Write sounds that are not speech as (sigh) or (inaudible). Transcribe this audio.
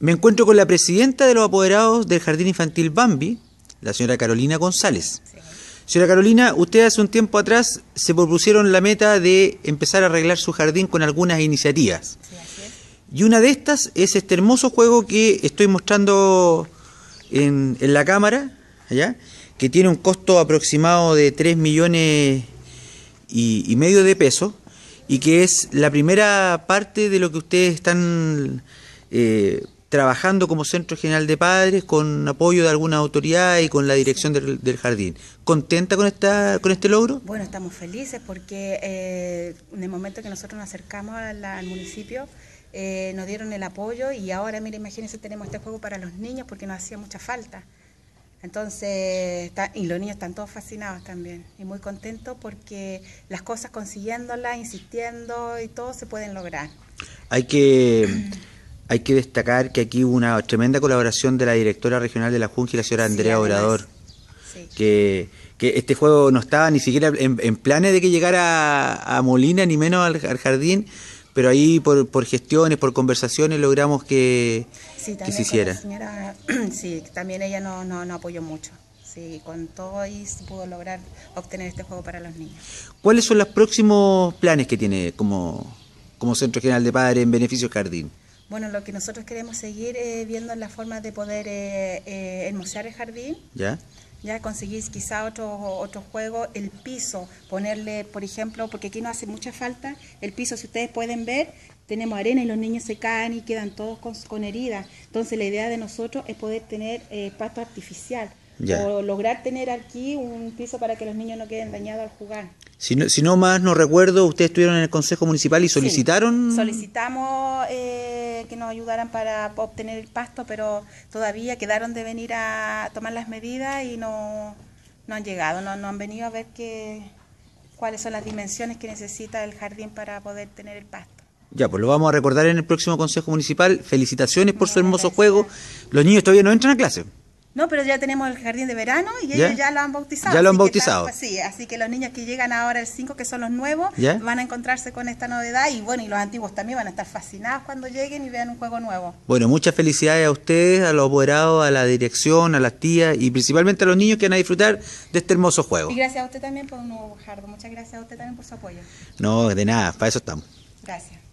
Me encuentro con la presidenta de los apoderados del Jardín Infantil Bambi, la señora Carolina González. Señora Carolina, usted hace un tiempo atrás se propusieron la meta de empezar a arreglar su jardín con algunas iniciativas. Y una de estas es este hermoso juego que estoy mostrando en, la cámara, allá, que tiene un costo aproximado de 3 millones y, medio de pesos y que es la primera parte de lo que ustedes están eh, trabajando como centro general de padres con apoyo de alguna autoridad y con la dirección del, jardín. ¿Contenta con esta con este logro? Bueno, estamos felices porque eh, en el momento que nosotros nos acercamos al municipio eh, nos dieron el apoyo y ahora, mire, imagínense, tenemos este juego para los niños porque nos hacía mucha falta. Entonces, y los niños están todos fascinados también y muy contentos porque las cosas consiguiéndolas, insistiendo y todo se pueden lograr. Hay que hay que destacar que aquí hubo una tremenda colaboración de la directora regional de la y la señora Andrea Obrador, que, este juego no estaba ni siquiera en, planes de que llegara a, Molina, ni menos al, jardín, pero ahí por, gestiones, por conversaciones logramos que, que se hiciera. (clears throat) sí, también ella no, no apoyó mucho. Sí, con todo ahí se pudo lograr obtener este juego para los niños. ¿Cuáles son los próximos planes que tiene como, como Centro General de Padres en Beneficio Jardín? Bueno, lo que nosotros queremos seguir eh, viendo es la forma de poder eh, eh el jardín. ¿Ya? ya conseguís quizá otro, otro juego, el piso, ponerle, por ejemplo, porque aquí no hace mucha falta, el piso, si ustedes pueden ver, tenemos arena y los niños se caen y quedan todos con, heridas. Entonces la idea de nosotros es poder tener pato eh, pasto artificial. O lograr tener aquí un piso para que los niños no queden dañados al jugar. Si no, más no recuerdo, ustedes estuvieron en el Consejo Municipal y solicitaron... solicitamos eh, que nos ayudaran para obtener el pasto, pero todavía quedaron de venir a tomar las medidas y no, han llegado, no, han venido a ver qué cuáles son las dimensiones que necesita el jardín para poder tener el pasto. Ya, pues lo vamos a recordar en el próximo Consejo Municipal. Felicitaciones por su hermoso juego. Los niños todavía no entran a clase. No, pero ya tenemos el jardín de verano y ellos ¿Ya? lo han bautizado. Ya lo han bautizado. sí, así que los niños que llegan ahora el 5, que son los nuevos, van a encontrarse con esta novedad y bueno, y los antiguos también van a estar fascinados cuando lleguen y vean un juego nuevo. Bueno, muchas felicidades a ustedes, a los apoderados, a la dirección, a las tías y principalmente a los niños que van a disfrutar de este hermoso juego. Y gracias a usted también por un nuevo jardín. Muchas gracias a usted también por su apoyo. No, de nada, para eso estamos. Gracias.